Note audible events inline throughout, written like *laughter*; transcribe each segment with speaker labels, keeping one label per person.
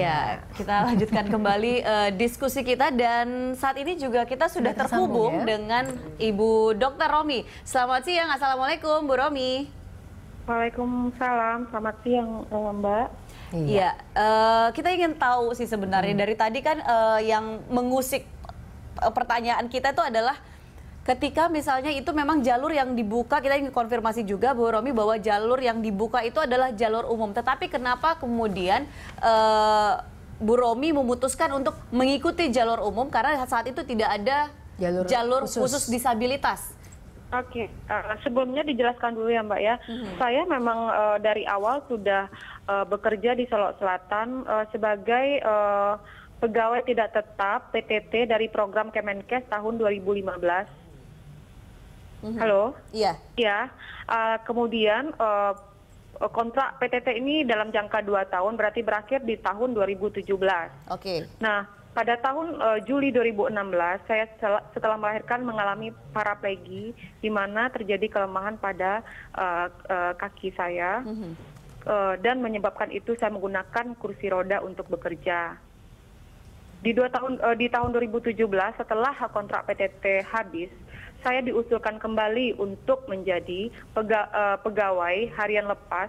Speaker 1: Ya, kita lanjutkan kembali uh, diskusi kita dan saat ini juga kita sudah, sudah terhubung ya? dengan Ibu Dr. Romi. Selamat siang, Assalamualaikum Bu Romi.
Speaker 2: Waalaikumsalam, selamat siang eh, Mbak. Iya, ya,
Speaker 1: uh, kita ingin tahu sih sebenarnya hmm. dari tadi kan uh, yang mengusik pertanyaan kita itu adalah ketika misalnya itu memang jalur yang dibuka kita ingin konfirmasi juga Bu Romi bahwa jalur yang dibuka itu adalah jalur umum tetapi kenapa kemudian uh, Bu Romi memutuskan untuk mengikuti jalur umum karena saat itu tidak ada jalur, jalur khusus. khusus
Speaker 2: disabilitas Oke, okay. uh, eh, sebelumnya dijelaskan dulu ya Mbak ya. Mm-hmm. Saya memang uh, dari awal sudah uh, bekerja di Solok Selatan uh, sebagai uh, pegawai tidak tetap PTT dari program Kemenkes tahun 2015. Mhm. Halo. Iya. Iya. Uh, kemudian uh, kontrak PTT ini dalam jangka 2 tahun berarti berakhir di tahun 2017. Oke. Okay. Nah, pada tahun uh, Juli 2016 saya setelah melahirkan mengalami paraplegi di mana terjadi kelemahan pada uh, uh, kaki saya. Mm-hmm. dan menyebabkan itu saya menggunakan kursi roda untuk bekerja di dua tahun di tahun 2017 setelah kontrak PTT habis saya diusulkan kembali untuk menjadi pega, uh, pegawai harian lepas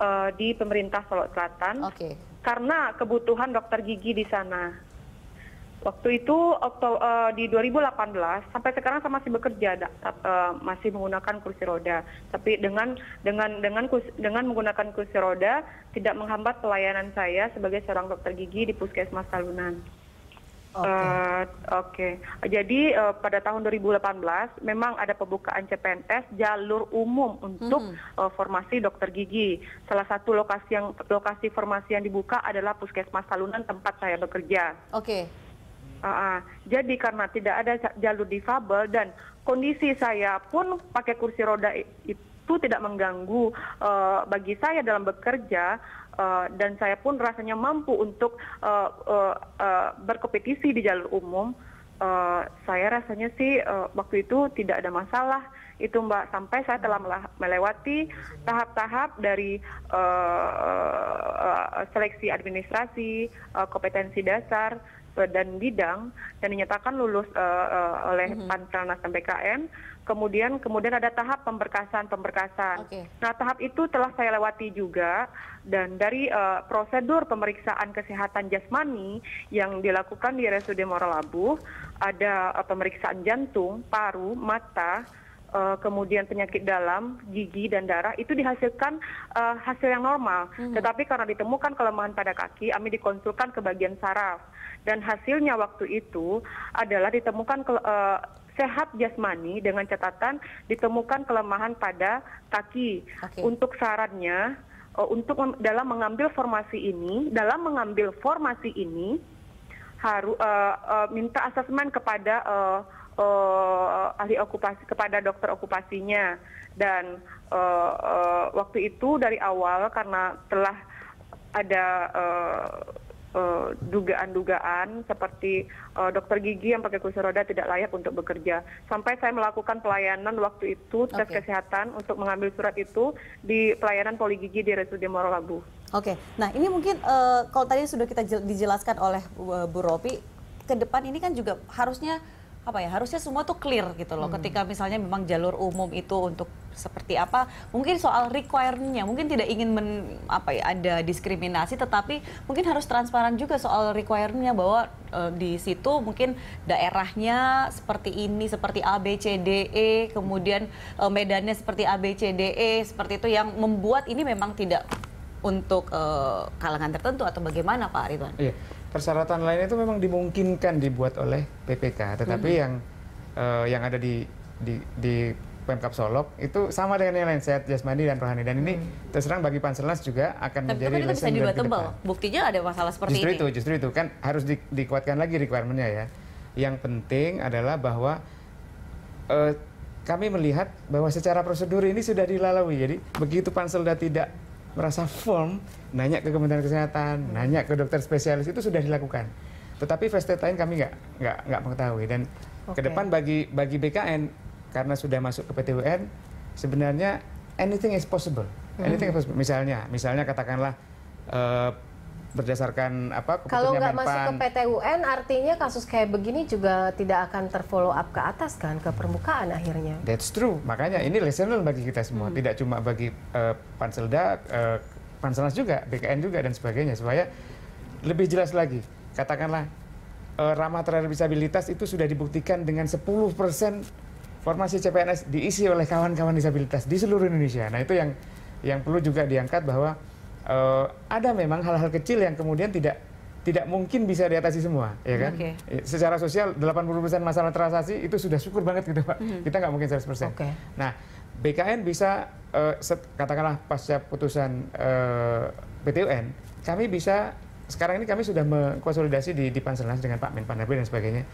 Speaker 2: uh, di pemerintah Solo Selatan okay. karena kebutuhan dokter gigi di sana. Waktu itu okto, uh, di 2018 sampai sekarang saya masih bekerja uh, masih menggunakan kursi roda tapi dengan dengan dengan dengan menggunakan kursi roda tidak menghambat pelayanan saya sebagai seorang dokter gigi di Puskesmas Talunan. Oke. Okay. Uh, eh, okay. Jadi uh, pada tahun 2018 memang ada pembukaan CPNS jalur umum untuk mm -hmm. uh, formasi dokter gigi. Salah satu lokasi yang lokasi formasi yang dibuka adalah Puskesmas Salunan tempat saya bekerja. Oke. Okay. Uh, uh, jadi karena tidak ada jalur difabel dan kondisi saya pun pakai kursi roda itu tidak mengganggu uh, bagi saya dalam bekerja Eh, dan saya pun rasanya mampu untuk eh, eh, berkompetisi di jalur umum. saya rasanya sih waktu itu tidak ada masalah itu Mbak sampai saya telah melewati tahap-tahap dari seleksi administrasi, kompetensi dasar Eh, dan bidang dan dinyatakan lulus eh, eh, oleh mm -hmm. BKN, Kemudian kemudian ada tahap pemberkasan pemberkasan. Nah tahap itu telah saya lewati juga dan dari uh, prosedur pemeriksaan kesehatan jasmani yang dilakukan di RSUD Moralabuh ada uh, pemeriksaan jantung, paru, mata, uh, kemudian penyakit dalam, gigi dan darah itu dihasilkan uh, hasil yang normal. Hmm. Tetapi karena ditemukan kelemahan pada kaki, kami dikonsulkan ke bagian saraf dan hasilnya waktu itu adalah ditemukan ke, uh, sehat jasmani dengan catatan ditemukan kelemahan pada kaki. Okay. Untuk syaratnya uh, untuk dalam mengambil formasi ini, dalam mengambil formasi ini harus uh, uh, minta asesmen kepada uh, uh, ahli okupasi kepada dokter okupasinya dan uh, uh, waktu itu dari awal karena telah ada dugaan-dugaan uh, seperti uh, dokter gigi yang pakai kursi roda tidak layak untuk bekerja. Sampai saya melakukan pelayanan waktu itu tes okay. kesehatan untuk mengambil surat itu di pelayanan poligigi di RSUD Labu. Oke,
Speaker 1: okay. nah ini mungkin uh, kalau tadi sudah kita dijelaskan oleh uh, Bu Ropi, ke depan ini kan juga harusnya apa ya harusnya semua tuh clear gitu loh hmm. ketika misalnya memang jalur umum itu untuk seperti apa mungkin soal requirementnya mungkin tidak ingin men, apa ya ada diskriminasi tetapi mungkin harus transparan juga soal requirementnya bahwa e, di situ mungkin daerahnya seperti ini seperti A B C D E kemudian e, medannya seperti A B C D E seperti itu yang membuat ini memang tidak untuk e, kalangan tertentu atau bagaimana Pak Ridwan?
Speaker 3: Iya persyaratan lain itu memang dimungkinkan dibuat oleh PPK, tetapi -hmm. yang uh, yang ada di di, di Pemkap Solok itu sama dengan yang lain sehat jasmani dan rohani dan ini hmm. terserang bagi Panselnas juga akan Tapi menjadi itu bisa dibuat tebal.
Speaker 1: Buktinya ada masalah seperti justru ini. itu,
Speaker 3: justru itu kan harus di, dikuatkan lagi requirementnya ya. Yang penting adalah bahwa uh, kami melihat bahwa secara prosedur ini sudah dilalui. Jadi begitu Pansel sudah tidak merasa firm, nanya ke Kementerian Kesehatan, nanya ke dokter spesialis itu sudah dilakukan. Tetapi fast lain kami nggak nggak nggak mengetahui dan okay. ke depan bagi bagi BKN karena sudah masuk ke PTWN sebenarnya anything is possible. Hmm. Anything hmm. is possible. Misalnya, misalnya katakanlah uh, berdasarkan apa kalau nggak masuk ke
Speaker 1: PTUN artinya kasus kayak begini juga tidak akan terfollow up ke atas kan ke permukaan akhirnya
Speaker 3: that's true makanya ini lesson learned bagi kita semua hmm. tidak cuma bagi uh, eh, panselda uh, eh, panselnas juga BKN juga dan sebagainya supaya lebih jelas lagi katakanlah uh, ramah terhadap disabilitas itu sudah dibuktikan dengan 10% formasi CPNS diisi oleh kawan-kawan disabilitas di seluruh Indonesia nah itu yang yang perlu juga diangkat bahwa uh, ada memang hal-hal kecil yang kemudian tidak tidak mungkin bisa diatasi semua, ya kan? Okay. Eh, secara sosial 80% masalah transaksi itu sudah syukur banget gitu Pak. Mm. Kita nggak mungkin 100%. Okay. Nah, BKN bisa uh, set, katakanlah pasca putusan uh, PTUN, kami bisa sekarang ini kami sudah mengkonsolidasi di di Panselnas dengan Pak Menpan dan sebagainya.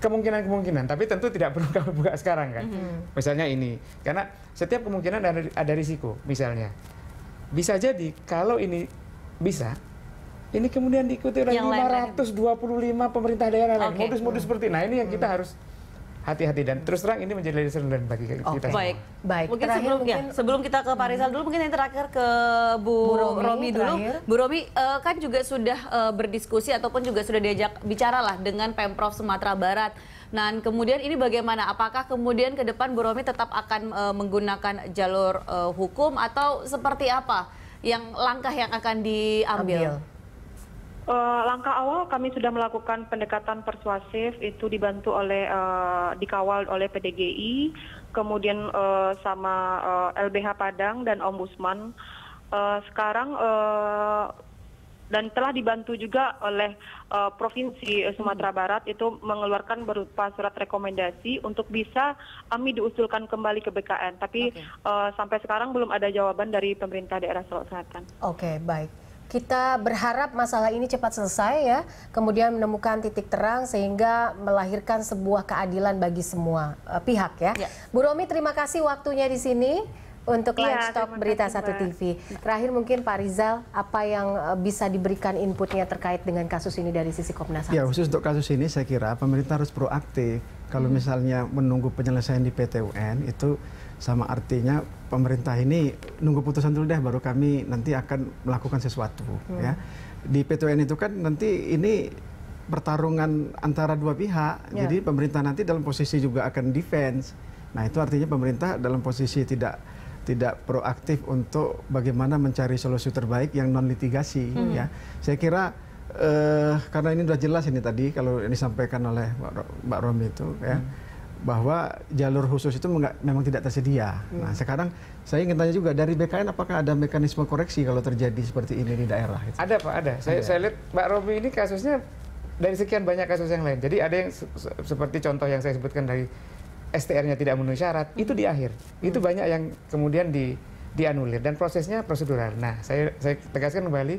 Speaker 3: Kemungkinan-kemungkinan, tapi tentu tidak *laughs* perlu kami buka sekarang kan. Mm -hmm. Misalnya ini, karena setiap kemungkinan ada ada risiko misalnya bisa jadi kalau ini bisa, ini kemudian diikuti oleh 525 lain. pemerintah daerah lain. Okay. Modus-modus seperti nah ini yang kita hmm. harus hati-hati dan terus terang ini menjadi lesson learned bagi kita oh, semua. Baik, baik. Mungkin terakhir, sebelum ya, sebelum
Speaker 1: kita ke Pak Rizal dulu mungkin yang terakhir ke Bu, Bu Romi, Romi dulu. Bu Romi uh, kan juga sudah uh, berdiskusi ataupun juga sudah diajak bicaralah dengan Pemprov Sumatera Barat. Nah, kemudian ini bagaimana? Apakah kemudian ke depan Bu Romi tetap akan e, menggunakan jalur e,
Speaker 2: hukum atau seperti apa yang langkah yang akan diambil? Ambil. Uh, langkah awal kami sudah melakukan pendekatan persuasif itu dibantu oleh uh, dikawal oleh PDGI, kemudian uh, sama uh, LBH Padang dan Ombudsman. Uh, sekarang uh, dan telah dibantu juga oleh uh, provinsi Sumatera hmm. Barat itu mengeluarkan berupa surat rekomendasi untuk bisa AMI eh, diusulkan kembali ke BKN. Tapi okay. uh, eh, sampai sekarang belum ada jawaban dari pemerintah daerah Sulawesi Selatan.
Speaker 1: Oke, okay, baik.
Speaker 2: Kita berharap
Speaker 1: masalah ini cepat selesai ya, kemudian menemukan titik terang sehingga melahirkan sebuah keadilan bagi semua uh, pihak ya. ya. Bu Romi terima kasih waktunya di sini untuk ya, livestock berita satu TV. Terakhir mungkin Pak Rizal, apa yang eh, bisa diberikan inputnya terkait dengan kasus ini dari sisi Komnas ya, HAM? Ya
Speaker 4: khusus untuk kasus ini saya kira pemerintah harus proaktif. Kalau hmm. misalnya menunggu penyelesaian di PTUN itu sama artinya pemerintah ini nunggu putusan dulu deh baru kami nanti akan melakukan sesuatu hmm. ya di PTUN itu kan nanti ini pertarungan antara dua pihak Ya. jadi pemerintah nanti dalam posisi juga akan defense nah itu artinya pemerintah dalam posisi tidak tidak proaktif untuk bagaimana mencari solusi terbaik yang non litigasi hmm. ya. Saya kira eh, karena ini sudah jelas ini tadi kalau ini disampaikan oleh Mbak Romi itu ya. Hmm. bahwa jalur khusus itu memang tidak tersedia. Hmm. Nah sekarang saya ingin tanya juga dari BKN apakah ada mekanisme koreksi kalau terjadi seperti ini di daerah? Itu?
Speaker 3: Ada pak, ada. Saya, ada. saya lihat Mbak Romi ini kasusnya dari sekian banyak kasus yang lain. Jadi ada yang se seperti contoh yang saya sebutkan dari STR-nya tidak memenuhi syarat, hmm. itu di akhir. Hmm. Itu banyak yang kemudian di dianulir dan prosesnya prosedural. Nah, saya saya tegaskan kembali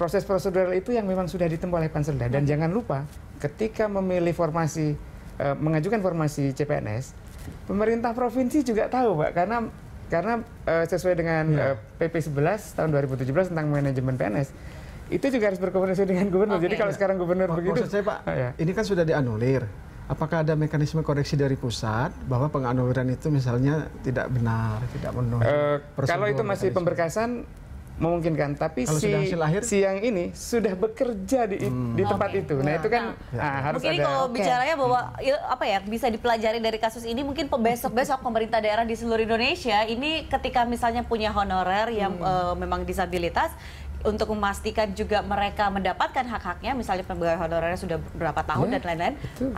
Speaker 3: proses prosedural itu yang memang sudah ditempuh oleh panselda. dan hmm. jangan lupa ketika memilih formasi e, mengajukan formasi CPNS, pemerintah provinsi juga tahu, Pak, karena karena e, sesuai dengan ya. e, PP 11 tahun 2017 tentang manajemen PNS itu juga harus
Speaker 4: berkomunikasi dengan gubernur. Okay. Jadi kalau sekarang
Speaker 3: gubernur begitu. saya Pak,
Speaker 4: oh, ya. ini kan sudah dianulir. Apakah ada mekanisme koreksi dari pusat bahwa penganuliran itu misalnya tidak benar, tidak menurut? uh, eh, Kalau itu masih mekanisme.
Speaker 3: pemberkasan memungkinkan, tapi si lahir, si yang ini sudah bekerja di hmm. di tempat okay. itu. Nah, nah itu kan nah, ya. nah, harus mungkin ada. kalau okay. bicaranya bahwa
Speaker 1: ya, apa ya bisa dipelajari dari kasus ini mungkin besok-besok pemerintah daerah di seluruh Indonesia ini ketika misalnya punya honorer yang hmm. uh, memang disabilitas untuk memastikan juga mereka mendapatkan hak-haknya, misalnya pembayar honorernya sudah berapa tahun yeah. dan lain-lain,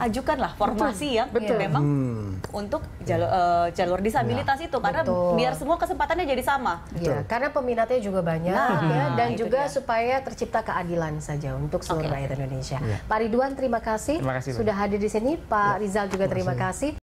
Speaker 1: ajukanlah formasi betul, ya, yang betul. Ya, memang hmm. untuk jalur, uh, eh, jalur disabilitas yeah. itu, karena betul. biar semua kesempatannya jadi sama. Ya, karena peminatnya juga banyak nah, ya, dan juga dia. supaya tercipta keadilan saja untuk seluruh okay. rakyat Indonesia. Yeah. Pak Ridwan, terima kasih, terima kasih sudah hadir di sini. Pak yeah. Rizal juga terima kasih.